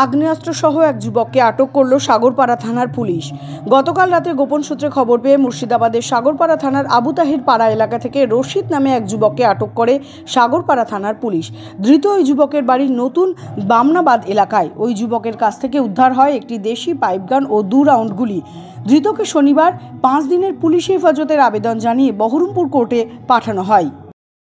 আগ্নেয়াস্ত্রসহ এক যুবককে আটক করল সাগরপাড়া থানার পুলিশ গতকাল রাতে গোপন সূত্রে খবর পেয়ে মুর্শিদাবাদের সাগরপাড়া থানার আবু তাহির পাড়া এলাকা থেকে রশিদ নামে এক যুবককে আটক করে সাগরপাড়া থানার পুলিশ ধৃত ওই যুবকের বাড়ি নতুন বামনাবাদ এলাকায় ওই যুবকের কাছ থেকে উদ্ধার হয় একটি দেশি পাইপগান ও দু রাউন্ড গুলি ধৃতকে শনিবার পাঁচ দিনের পুলিশ হেফাজতের আবেদন জানিয়ে বহরমপুর কোর্টে পাঠানো হয়